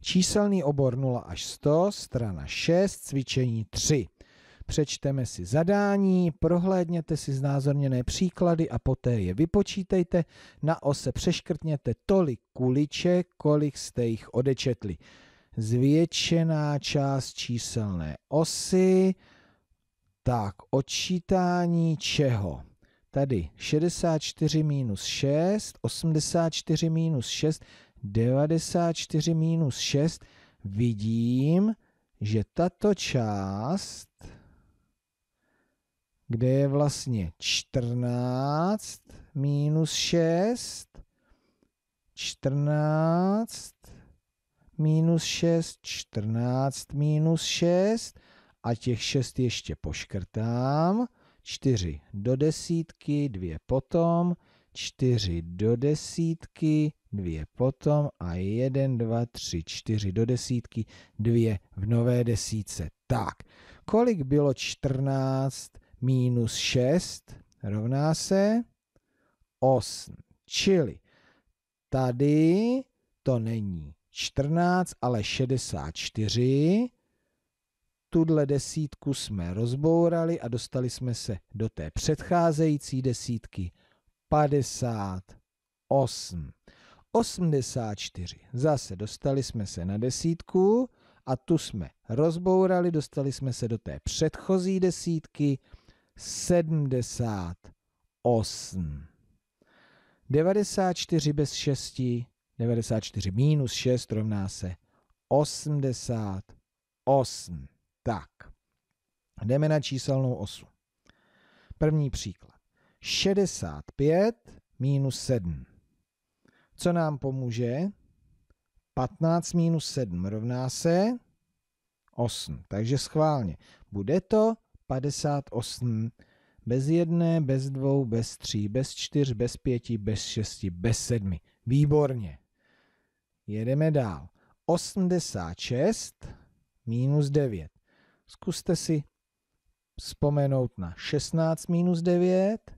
Číselný obor 0 až 100, strana 6, cvičení 3. Přečteme si zadání, prohlédněte si znázorněné příklady a poté je vypočítejte. Na ose přeškrtněte tolik kuliček, kolik jste jich odečetli. Zvětšená část číselné osy, tak odčítání čeho? Tady 64 minus 6, 84 minus 6, 94 minus 6, vidím, že tato část, kde je vlastně 14 minus 6, 14 minus 6, 14 minus 6 a těch 6 ještě poškrtám. 4 do desítky, 2 potom, 4 do desítky, dvě potom a jeden, dva, tři, čtyři do desítky, dvě v nové desíce. Tak, kolik bylo 14 minus 6 rovná se 8. Čili tady to není 14, ale 64. Tudle desítku jsme rozbourali a dostali jsme se do té předcházející desítky 58. 84. Zase dostali jsme se na desítku a tu jsme rozbourali, dostali jsme se do té předchozí desítky 78. 94 bez 6, 94 minus 6 rovná se 88. Tak, jdeme na číselnou osu. První příklad. 65 minus 7 co nám pomůže? 15 minus 7 rovná se 8. Takže schválně. Bude to 58 bez jedné, bez dvou, bez tří, bez čtyř, bez pěti, bez šesti, bez sedmi. Výborně. Jedeme dál. 86 minus 9. Zkuste si vzpomenout na 16 minus 9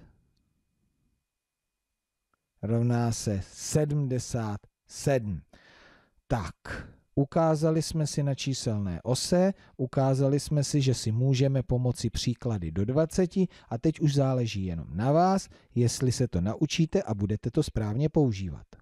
rovná se 77. Tak, ukázali jsme si na číselné ose, ukázali jsme si, že si můžeme pomoci příklady do 20 a teď už záleží jenom na vás, jestli se to naučíte a budete to správně používat.